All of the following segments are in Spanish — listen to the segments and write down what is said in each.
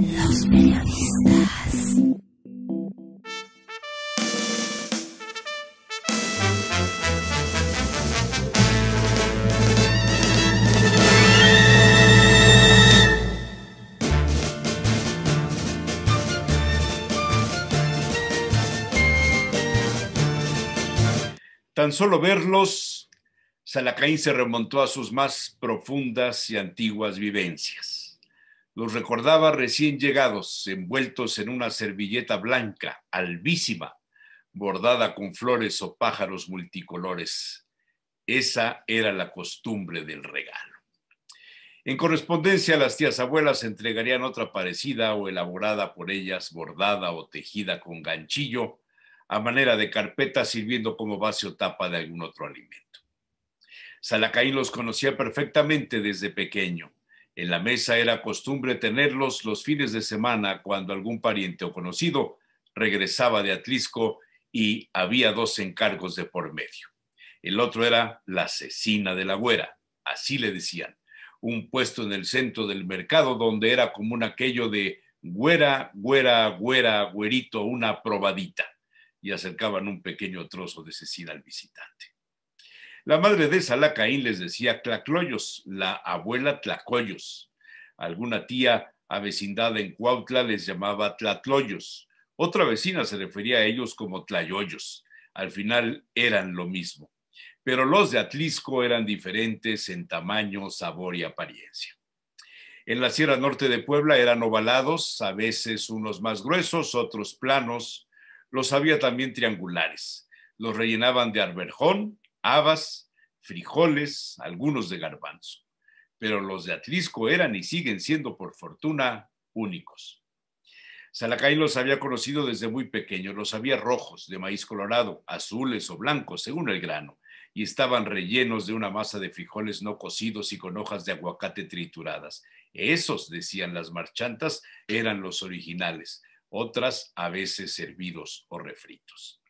Los periodistas. Tan solo verlos, Salacaín se remontó a sus más profundas y antiguas vivencias los recordaba recién llegados, envueltos en una servilleta blanca, albísima, bordada con flores o pájaros multicolores. Esa era la costumbre del regalo. En correspondencia, las tías abuelas entregarían otra parecida o elaborada por ellas, bordada o tejida con ganchillo, a manera de carpeta, sirviendo como base o tapa de algún otro alimento. Salacaín los conocía perfectamente desde pequeño. En la mesa era costumbre tenerlos los fines de semana cuando algún pariente o conocido regresaba de Atlisco y había dos encargos de por medio. El otro era la asesina de la güera, así le decían, un puesto en el centro del mercado donde era común aquello de güera, güera, güera, güerito, una probadita, y acercaban un pequeño trozo de cecina al visitante. La madre de Salacaín les decía Tlacloyos, la abuela Tlacoyos. Alguna tía avecindada en Cuautla les llamaba Tlatloyos. Otra vecina se refería a ellos como Tlayoyos. Al final eran lo mismo. Pero los de Atlisco eran diferentes en tamaño, sabor y apariencia. En la Sierra Norte de Puebla eran ovalados, a veces unos más gruesos, otros planos. Los había también triangulares. Los rellenaban de arberjón, habas, frijoles, algunos de garbanzo. Pero los de Atrisco eran y siguen siendo, por fortuna, únicos. Salacay los había conocido desde muy pequeño, los había rojos, de maíz colorado, azules o blancos, según el grano, y estaban rellenos de una masa de frijoles no cocidos y con hojas de aguacate trituradas. Esos, decían las marchantas, eran los originales, otras a veces servidos o refritos.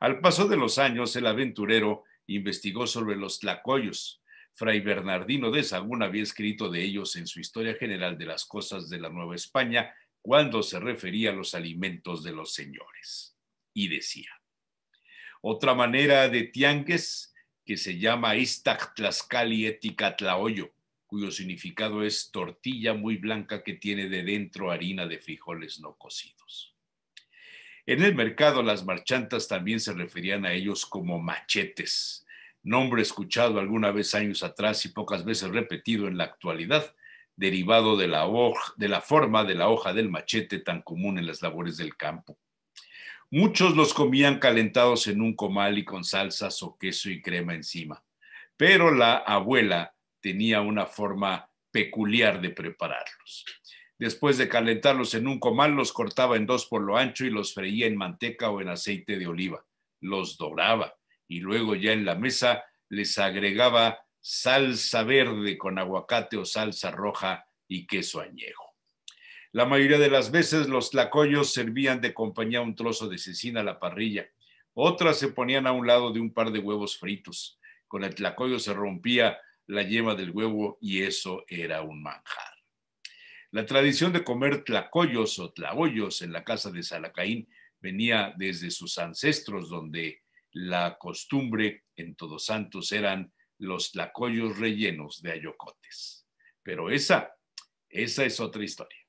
Al paso de los años, el aventurero investigó sobre los tlacoyos. Fray Bernardino de Sagún había escrito de ellos en su Historia General de las Cosas de la Nueva España cuando se refería a los alimentos de los señores. Y decía, otra manera de tiangues que se llama ética tlaoyo, cuyo significado es tortilla muy blanca que tiene de dentro harina de frijoles no cocidos. En el mercado las marchantas también se referían a ellos como machetes, nombre escuchado alguna vez años atrás y pocas veces repetido en la actualidad, derivado de la, de la forma de la hoja del machete tan común en las labores del campo. Muchos los comían calentados en un comal y con salsas o queso y crema encima, pero la abuela tenía una forma peculiar de prepararlos. Después de calentarlos en un comal, los cortaba en dos por lo ancho y los freía en manteca o en aceite de oliva. Los dobraba y luego ya en la mesa les agregaba salsa verde con aguacate o salsa roja y queso añejo. La mayoría de las veces los tlacoyos servían de compañía un trozo de cecina a la parrilla. Otras se ponían a un lado de un par de huevos fritos. Con el tlacoyo se rompía la yema del huevo y eso era un manjar. La tradición de comer tlacoyos o tlahoyos en la casa de Salacaín venía desde sus ancestros, donde la costumbre en Todos Santos eran los tlacoyos rellenos de ayocotes. Pero esa, esa es otra historia.